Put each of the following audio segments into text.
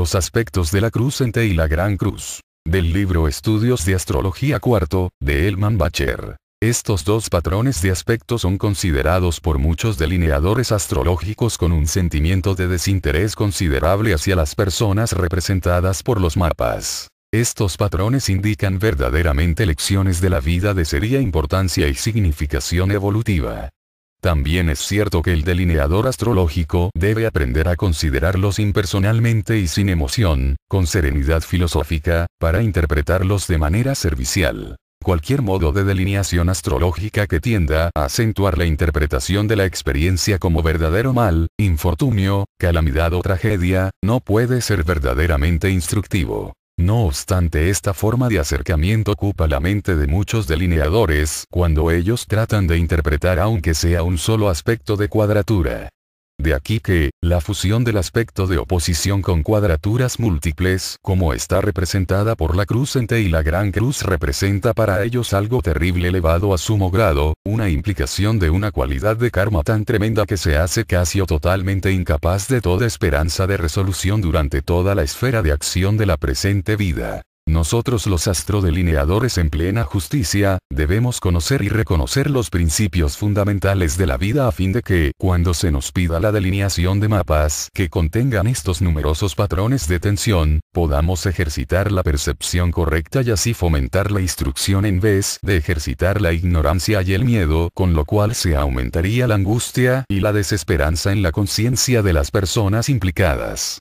los aspectos de la cruz crucente y la gran cruz. Del libro Estudios de Astrología Cuarto, de Elman Bacher. Estos dos patrones de aspecto son considerados por muchos delineadores astrológicos con un sentimiento de desinterés considerable hacia las personas representadas por los mapas. Estos patrones indican verdaderamente lecciones de la vida de seria importancia y significación evolutiva. También es cierto que el delineador astrológico debe aprender a considerarlos impersonalmente y sin emoción, con serenidad filosófica, para interpretarlos de manera servicial. Cualquier modo de delineación astrológica que tienda a acentuar la interpretación de la experiencia como verdadero mal, infortunio, calamidad o tragedia, no puede ser verdaderamente instructivo. No obstante esta forma de acercamiento ocupa la mente de muchos delineadores cuando ellos tratan de interpretar aunque sea un solo aspecto de cuadratura. De aquí que, la fusión del aspecto de oposición con cuadraturas múltiples como está representada por la cruz en y la gran cruz representa para ellos algo terrible elevado a sumo grado, una implicación de una cualidad de karma tan tremenda que se hace casi o totalmente incapaz de toda esperanza de resolución durante toda la esfera de acción de la presente vida. Nosotros los astrodelineadores en plena justicia, debemos conocer y reconocer los principios fundamentales de la vida a fin de que, cuando se nos pida la delineación de mapas que contengan estos numerosos patrones de tensión, podamos ejercitar la percepción correcta y así fomentar la instrucción en vez de ejercitar la ignorancia y el miedo, con lo cual se aumentaría la angustia y la desesperanza en la conciencia de las personas implicadas.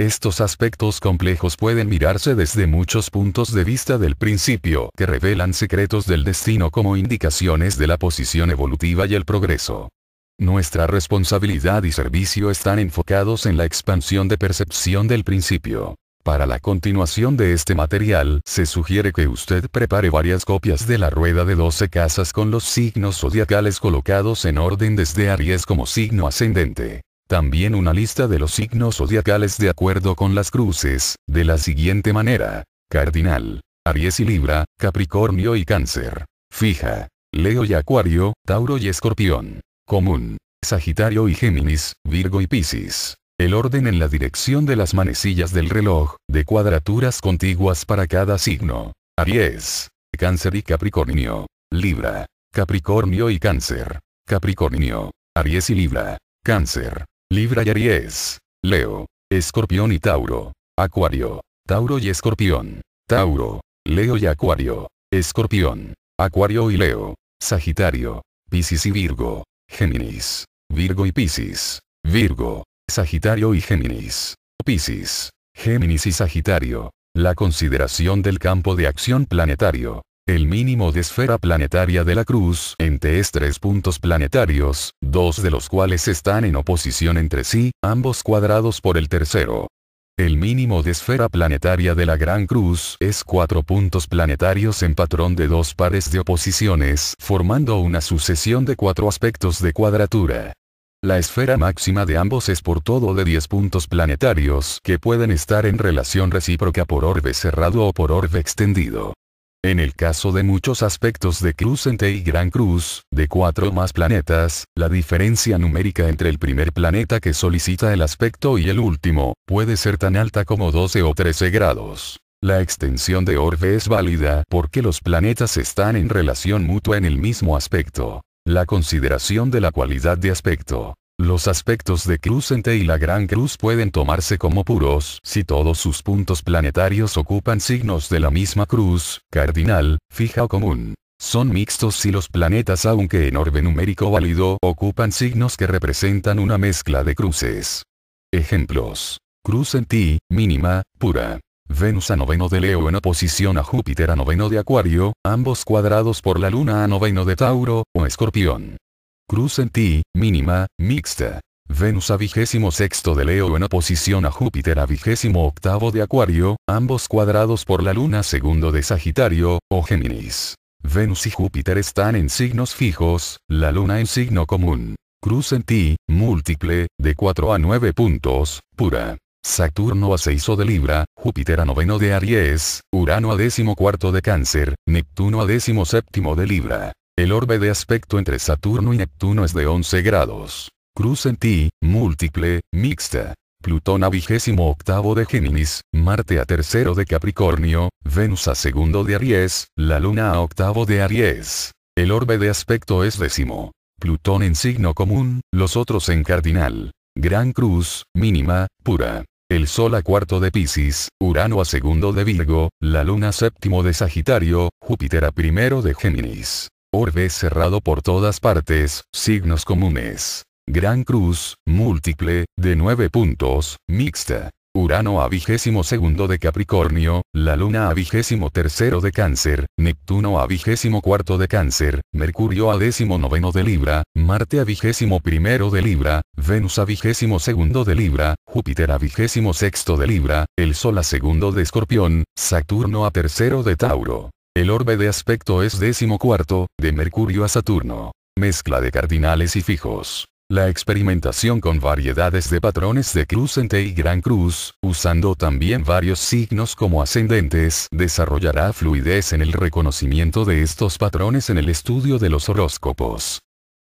Estos aspectos complejos pueden mirarse desde muchos puntos de vista del principio, que revelan secretos del destino como indicaciones de la posición evolutiva y el progreso. Nuestra responsabilidad y servicio están enfocados en la expansión de percepción del principio. Para la continuación de este material, se sugiere que usted prepare varias copias de la rueda de 12 casas con los signos zodiacales colocados en orden desde Aries como signo ascendente. También una lista de los signos zodiacales de acuerdo con las cruces, de la siguiente manera. Cardinal. Aries y Libra, Capricornio y Cáncer. Fija. Leo y Acuario, Tauro y Escorpión. Común. Sagitario y Géminis, Virgo y Piscis. El orden en la dirección de las manecillas del reloj, de cuadraturas contiguas para cada signo. Aries. Cáncer y Capricornio. Libra. Capricornio y Cáncer. Capricornio. Aries y Libra. Cáncer. Libra y Aries. Leo. Escorpión y Tauro. Acuario. Tauro y Escorpión. Tauro. Leo y Acuario. Escorpión. Acuario y Leo. Sagitario. Piscis y Virgo. Géminis. Virgo y Piscis. Virgo. Sagitario y Géminis. Piscis. Géminis y Sagitario. La consideración del campo de acción planetario. El mínimo de esfera planetaria de la cruz entre es tres puntos planetarios, dos de los cuales están en oposición entre sí, ambos cuadrados por el tercero. El mínimo de esfera planetaria de la Gran Cruz es cuatro puntos planetarios en patrón de dos pares de oposiciones, formando una sucesión de cuatro aspectos de cuadratura. La esfera máxima de ambos es por todo de diez puntos planetarios que pueden estar en relación recíproca por orbe cerrado o por orbe extendido. En el caso de muchos aspectos de Crucente y Gran Cruz, de cuatro o más planetas, la diferencia numérica entre el primer planeta que solicita el aspecto y el último, puede ser tan alta como 12 o 13 grados. La extensión de orbe es válida porque los planetas están en relación mutua en el mismo aspecto. La consideración de la cualidad de aspecto los aspectos de T y la Gran Cruz pueden tomarse como puros si todos sus puntos planetarios ocupan signos de la misma cruz, cardinal, fija o común. Son mixtos si los planetas aunque en orbe numérico válido ocupan signos que representan una mezcla de cruces. Ejemplos. Cruz en Ti, mínima, pura. Venus a noveno de Leo en oposición a Júpiter a noveno de Acuario, ambos cuadrados por la Luna a noveno de Tauro, o Escorpión. Cruz en ti, mínima, mixta. Venus a vigésimo sexto de Leo en oposición a Júpiter a vigésimo octavo de Acuario, ambos cuadrados por la Luna segundo de Sagitario, o Géminis. Venus y Júpiter están en signos fijos, la Luna en signo común. Cruz en ti, múltiple, de 4 a 9 puntos, pura. Saturno a 6 de Libra, Júpiter a noveno de Aries, Urano a décimo cuarto de Cáncer, Neptuno a décimo séptimo de Libra. El orbe de aspecto entre Saturno y Neptuno es de 11 grados. Cruz en ti, múltiple, mixta. Plutón a vigésimo octavo de Géminis, Marte a tercero de Capricornio, Venus a segundo de Aries, la Luna a octavo de Aries. El orbe de aspecto es décimo. Plutón en signo común, los otros en cardinal. Gran Cruz, mínima, pura. El Sol a cuarto de Pisces, Urano a segundo de Virgo, la Luna séptimo de Sagitario, Júpiter a primero de Géminis orbe cerrado por todas partes, signos comunes. Gran cruz, múltiple, de nueve puntos, mixta. Urano a vigésimo segundo de Capricornio, la Luna a vigésimo tercero de Cáncer, Neptuno a vigésimo cuarto de Cáncer, Mercurio a décimo noveno de Libra, Marte a vigésimo primero de Libra, Venus a vigésimo segundo de Libra, Júpiter a vigésimo sexto de Libra, el Sol a segundo de Escorpión, Saturno a tercero de Tauro. El orbe de aspecto es cuarto, de Mercurio a Saturno. Mezcla de cardinales y fijos. La experimentación con variedades de patrones de crucente y gran cruz, usando también varios signos como ascendentes, desarrollará fluidez en el reconocimiento de estos patrones en el estudio de los horóscopos.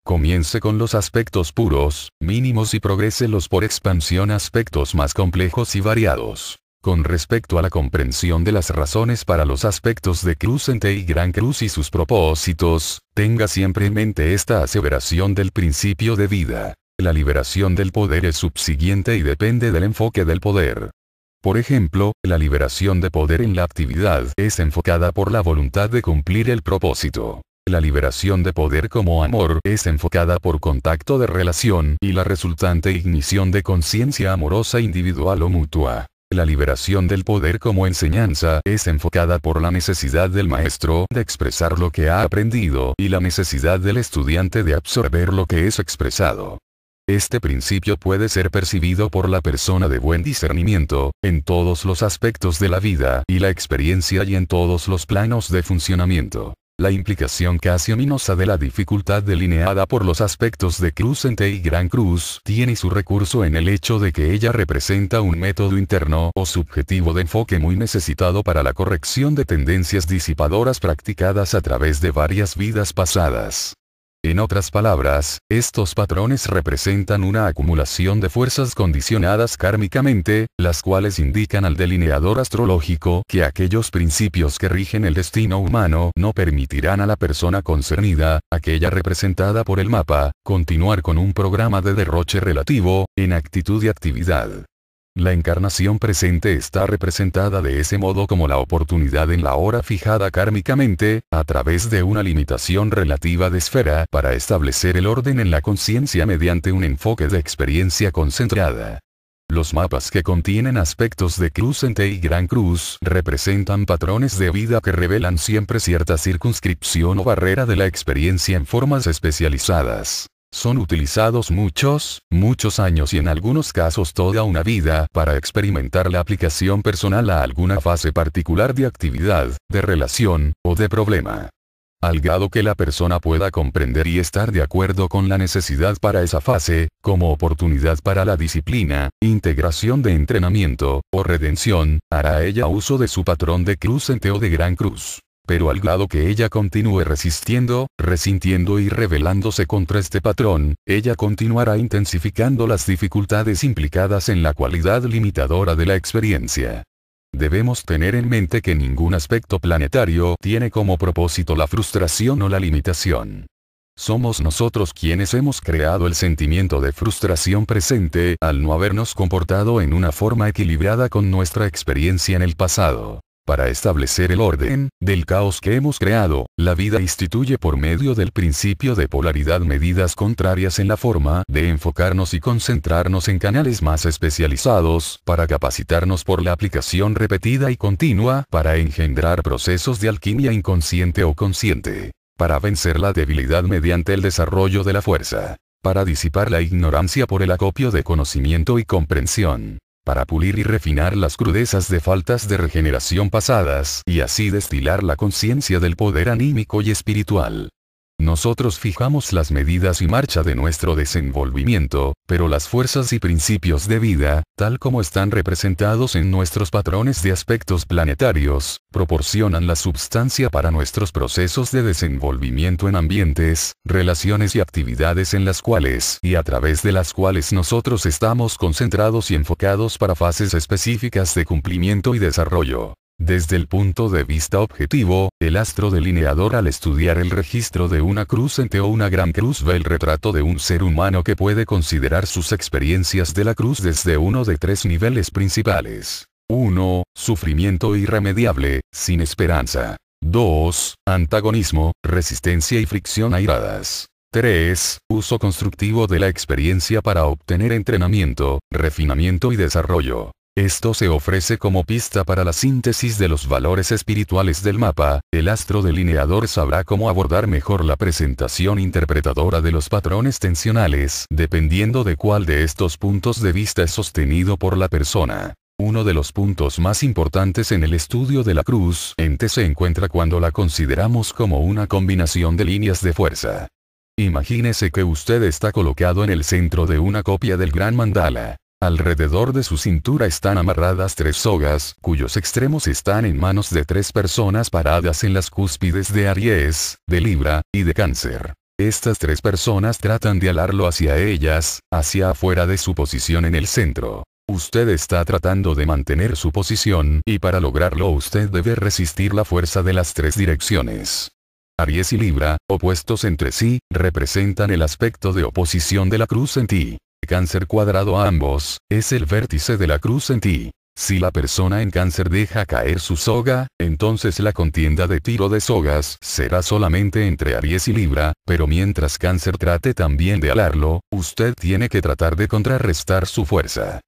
Comience con los aspectos puros, mínimos y los por expansión aspectos más complejos y variados. Con respecto a la comprensión de las razones para los aspectos de Crucente y Gran Cruz y sus propósitos, tenga siempre en mente esta aseveración del principio de vida. La liberación del poder es subsiguiente y depende del enfoque del poder. Por ejemplo, la liberación de poder en la actividad es enfocada por la voluntad de cumplir el propósito. La liberación de poder como amor es enfocada por contacto de relación y la resultante ignición de conciencia amorosa individual o mutua. La liberación del poder como enseñanza es enfocada por la necesidad del maestro de expresar lo que ha aprendido y la necesidad del estudiante de absorber lo que es expresado. Este principio puede ser percibido por la persona de buen discernimiento, en todos los aspectos de la vida y la experiencia y en todos los planos de funcionamiento. La implicación casi ominosa de la dificultad delineada por los aspectos de Crucente y Gran Cruz tiene su recurso en el hecho de que ella representa un método interno o subjetivo de enfoque muy necesitado para la corrección de tendencias disipadoras practicadas a través de varias vidas pasadas. En otras palabras, estos patrones representan una acumulación de fuerzas condicionadas kármicamente, las cuales indican al delineador astrológico que aquellos principios que rigen el destino humano no permitirán a la persona concernida, aquella representada por el mapa, continuar con un programa de derroche relativo, en actitud y actividad. La encarnación presente está representada de ese modo como la oportunidad en la hora fijada kármicamente, a través de una limitación relativa de esfera para establecer el orden en la conciencia mediante un enfoque de experiencia concentrada. Los mapas que contienen aspectos de T y gran cruz representan patrones de vida que revelan siempre cierta circunscripción o barrera de la experiencia en formas especializadas. Son utilizados muchos, muchos años y en algunos casos toda una vida para experimentar la aplicación personal a alguna fase particular de actividad, de relación, o de problema. Al grado que la persona pueda comprender y estar de acuerdo con la necesidad para esa fase, como oportunidad para la disciplina, integración de entrenamiento, o redención, hará ella uso de su patrón de cruz en Teo de Gran Cruz. Pero al grado que ella continúe resistiendo, resintiendo y rebelándose contra este patrón, ella continuará intensificando las dificultades implicadas en la cualidad limitadora de la experiencia. Debemos tener en mente que ningún aspecto planetario tiene como propósito la frustración o la limitación. Somos nosotros quienes hemos creado el sentimiento de frustración presente al no habernos comportado en una forma equilibrada con nuestra experiencia en el pasado. Para establecer el orden del caos que hemos creado, la vida instituye por medio del principio de polaridad medidas contrarias en la forma de enfocarnos y concentrarnos en canales más especializados para capacitarnos por la aplicación repetida y continua para engendrar procesos de alquimia inconsciente o consciente. Para vencer la debilidad mediante el desarrollo de la fuerza. Para disipar la ignorancia por el acopio de conocimiento y comprensión para pulir y refinar las crudezas de faltas de regeneración pasadas y así destilar la conciencia del poder anímico y espiritual. Nosotros fijamos las medidas y marcha de nuestro desenvolvimiento, pero las fuerzas y principios de vida, tal como están representados en nuestros patrones de aspectos planetarios, proporcionan la substancia para nuestros procesos de desenvolvimiento en ambientes, relaciones y actividades en las cuales y a través de las cuales nosotros estamos concentrados y enfocados para fases específicas de cumplimiento y desarrollo. Desde el punto de vista objetivo, el astro delineador al estudiar el registro de una cruz ente o una gran cruz ve el retrato de un ser humano que puede considerar sus experiencias de la cruz desde uno de tres niveles principales. 1. Sufrimiento irremediable, sin esperanza. 2. Antagonismo, resistencia y fricción airadas. 3. Uso constructivo de la experiencia para obtener entrenamiento, refinamiento y desarrollo. Esto se ofrece como pista para la síntesis de los valores espirituales del mapa, el astro delineador sabrá cómo abordar mejor la presentación interpretadora de los patrones tensionales, dependiendo de cuál de estos puntos de vista es sostenido por la persona. Uno de los puntos más importantes en el estudio de la cruz ente se encuentra cuando la consideramos como una combinación de líneas de fuerza. Imagínese que usted está colocado en el centro de una copia del gran mandala. Alrededor de su cintura están amarradas tres sogas, cuyos extremos están en manos de tres personas paradas en las cúspides de Aries, de Libra, y de Cáncer. Estas tres personas tratan de alarlo hacia ellas, hacia afuera de su posición en el centro. Usted está tratando de mantener su posición, y para lograrlo usted debe resistir la fuerza de las tres direcciones. Aries y Libra, opuestos entre sí, representan el aspecto de oposición de la cruz en ti. Cáncer cuadrado a ambos, es el vértice de la cruz en ti. Si la persona en cáncer deja caer su soga, entonces la contienda de tiro de sogas será solamente entre Aries y Libra, pero mientras cáncer trate también de alarlo, usted tiene que tratar de contrarrestar su fuerza.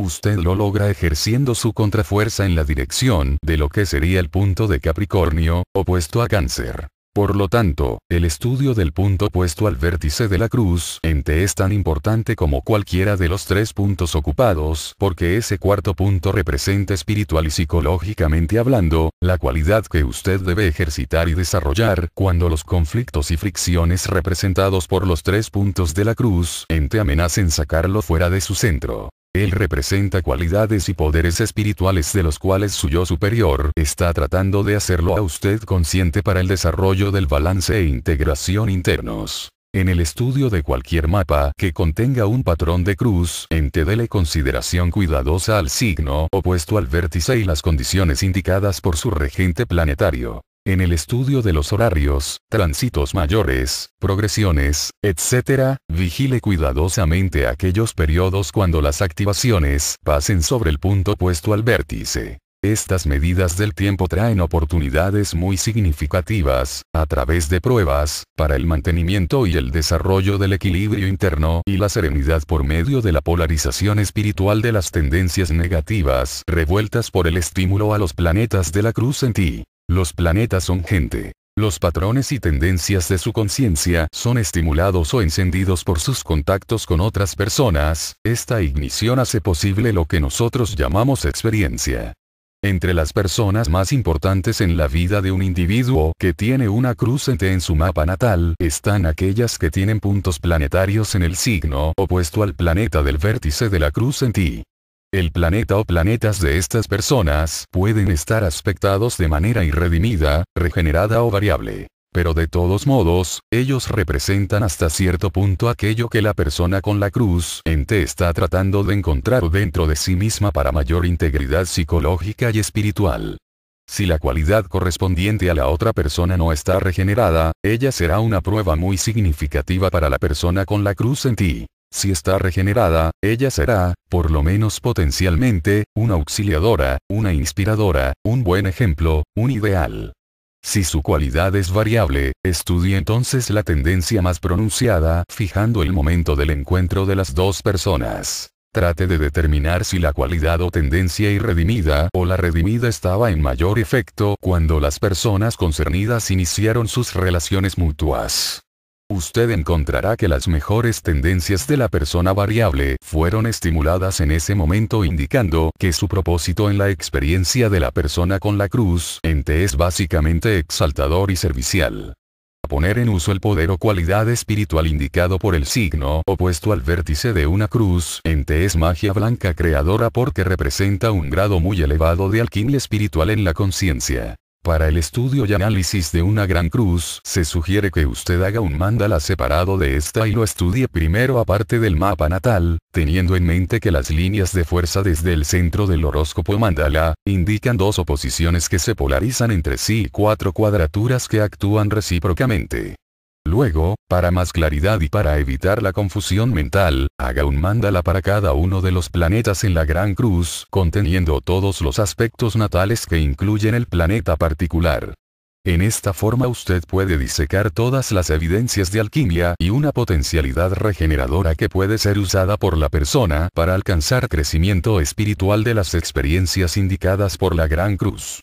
Usted lo logra ejerciendo su contrafuerza en la dirección de lo que sería el punto de Capricornio, opuesto a cáncer. Por lo tanto, el estudio del punto puesto al vértice de la cruz en es tan importante como cualquiera de los tres puntos ocupados porque ese cuarto punto representa espiritual y psicológicamente hablando, la cualidad que usted debe ejercitar y desarrollar cuando los conflictos y fricciones representados por los tres puntos de la cruz en amenacen sacarlo fuera de su centro. Él representa cualidades y poderes espirituales de los cuales su yo superior está tratando de hacerlo a usted consciente para el desarrollo del balance e integración internos. En el estudio de cualquier mapa que contenga un patrón de cruz, entedele consideración cuidadosa al signo opuesto al vértice y las condiciones indicadas por su regente planetario en el estudio de los horarios, tránsitos mayores, progresiones, etc., vigile cuidadosamente aquellos periodos cuando las activaciones pasen sobre el punto puesto al vértice. Estas medidas del tiempo traen oportunidades muy significativas, a través de pruebas, para el mantenimiento y el desarrollo del equilibrio interno y la serenidad por medio de la polarización espiritual de las tendencias negativas revueltas por el estímulo a los planetas de la cruz en ti. Los planetas son gente. Los patrones y tendencias de su conciencia son estimulados o encendidos por sus contactos con otras personas, esta ignición hace posible lo que nosotros llamamos experiencia. Entre las personas más importantes en la vida de un individuo que tiene una cruz en su mapa natal están aquellas que tienen puntos planetarios en el signo opuesto al planeta del vértice de la cruz en ti. El planeta o planetas de estas personas pueden estar aspectados de manera irredimida, regenerada o variable. Pero de todos modos, ellos representan hasta cierto punto aquello que la persona con la cruz en te está tratando de encontrar dentro de sí misma para mayor integridad psicológica y espiritual. Si la cualidad correspondiente a la otra persona no está regenerada, ella será una prueba muy significativa para la persona con la cruz en ti. Si está regenerada, ella será, por lo menos potencialmente, una auxiliadora, una inspiradora, un buen ejemplo, un ideal. Si su cualidad es variable, estudie entonces la tendencia más pronunciada, fijando el momento del encuentro de las dos personas. Trate de determinar si la cualidad o tendencia irredimida o la redimida estaba en mayor efecto cuando las personas concernidas iniciaron sus relaciones mutuas usted encontrará que las mejores tendencias de la persona variable fueron estimuladas en ese momento indicando que su propósito en la experiencia de la persona con la cruz ente es básicamente exaltador y servicial. poner en uso el poder o cualidad espiritual indicado por el signo opuesto al vértice de una cruz ente es magia blanca creadora porque representa un grado muy elevado de alquimia espiritual en la conciencia. Para el estudio y análisis de una gran cruz, se sugiere que usted haga un mandala separado de esta y lo estudie primero aparte del mapa natal, teniendo en mente que las líneas de fuerza desde el centro del horóscopo mandala, indican dos oposiciones que se polarizan entre sí y cuatro cuadraturas que actúan recíprocamente. Luego, para más claridad y para evitar la confusión mental, haga un mandala para cada uno de los planetas en la Gran Cruz, conteniendo todos los aspectos natales que incluyen el planeta particular. En esta forma usted puede disecar todas las evidencias de alquimia y una potencialidad regeneradora que puede ser usada por la persona para alcanzar crecimiento espiritual de las experiencias indicadas por la Gran Cruz.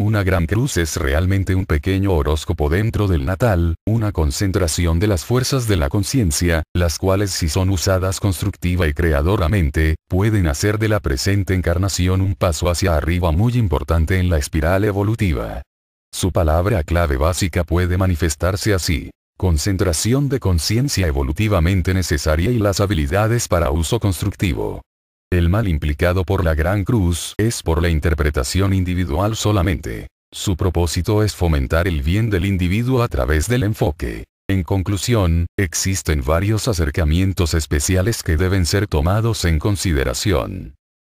Una gran cruz es realmente un pequeño horóscopo dentro del natal, una concentración de las fuerzas de la conciencia, las cuales si son usadas constructiva y creadoramente, pueden hacer de la presente encarnación un paso hacia arriba muy importante en la espiral evolutiva. Su palabra clave básica puede manifestarse así. Concentración de conciencia evolutivamente necesaria y las habilidades para uso constructivo. El mal implicado por la Gran Cruz es por la interpretación individual solamente. Su propósito es fomentar el bien del individuo a través del enfoque. En conclusión, existen varios acercamientos especiales que deben ser tomados en consideración.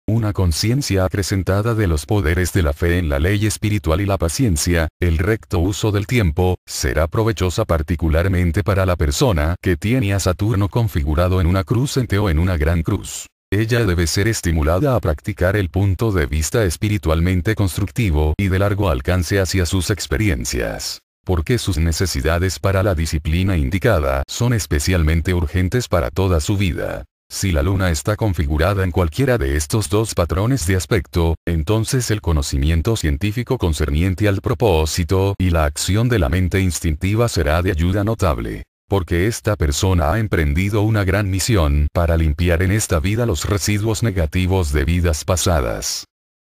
Una conciencia acrecentada de los poderes de la fe en la ley espiritual y la paciencia, el recto uso del tiempo, será provechosa particularmente para la persona que tiene a Saturno configurado en una cruz o en una gran cruz. Ella debe ser estimulada a practicar el punto de vista espiritualmente constructivo y de largo alcance hacia sus experiencias. Porque sus necesidades para la disciplina indicada son especialmente urgentes para toda su vida. Si la luna está configurada en cualquiera de estos dos patrones de aspecto, entonces el conocimiento científico concerniente al propósito y la acción de la mente instintiva será de ayuda notable porque esta persona ha emprendido una gran misión para limpiar en esta vida los residuos negativos de vidas pasadas.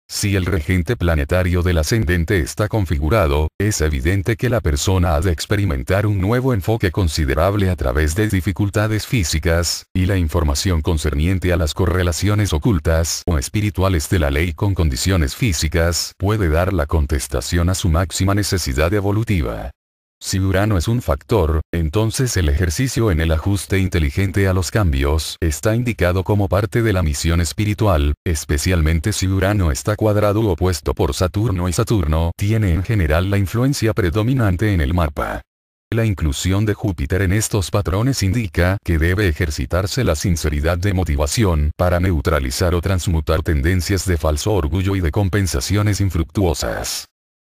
Si el regente planetario del ascendente está configurado, es evidente que la persona ha de experimentar un nuevo enfoque considerable a través de dificultades físicas, y la información concerniente a las correlaciones ocultas o espirituales de la ley con condiciones físicas puede dar la contestación a su máxima necesidad evolutiva. Si Urano es un factor, entonces el ejercicio en el ajuste inteligente a los cambios está indicado como parte de la misión espiritual, especialmente si Urano está cuadrado u opuesto por Saturno y Saturno tiene en general la influencia predominante en el mapa. La inclusión de Júpiter en estos patrones indica que debe ejercitarse la sinceridad de motivación para neutralizar o transmutar tendencias de falso orgullo y de compensaciones infructuosas.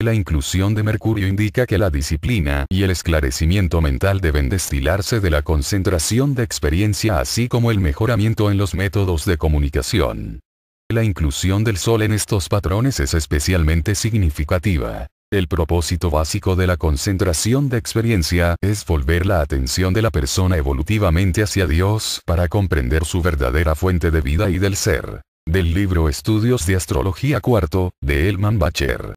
La inclusión de mercurio indica que la disciplina y el esclarecimiento mental deben destilarse de la concentración de experiencia así como el mejoramiento en los métodos de comunicación. La inclusión del sol en estos patrones es especialmente significativa. El propósito básico de la concentración de experiencia es volver la atención de la persona evolutivamente hacia Dios para comprender su verdadera fuente de vida y del ser. Del libro Estudios de Astrología Cuarto, de Elman Bacher.